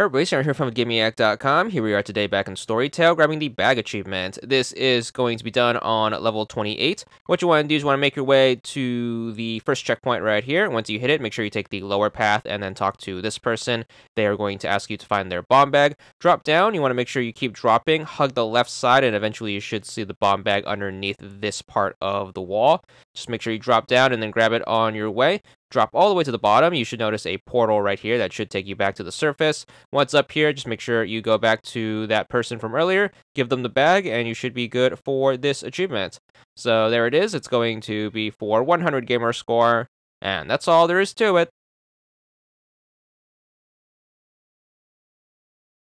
Herb Racer here from GimmeAct.com. Here we are today back in Storytale, grabbing the bag achievement. This is going to be done on level 28. What you want to do is you want to make your way to the first checkpoint right here. Once you hit it, make sure you take the lower path and then talk to this person. They are going to ask you to find their bomb bag. Drop down, you want to make sure you keep dropping, hug the left side, and eventually you should see the bomb bag underneath this part of the wall. Just make sure you drop down and then grab it on your way. Drop all the way to the bottom, you should notice a portal right here that should take you back to the surface. Once up here, just make sure you go back to that person from earlier, give them the bag, and you should be good for this achievement. So there it is, it's going to be for 100 gamer score, and that's all there is to it.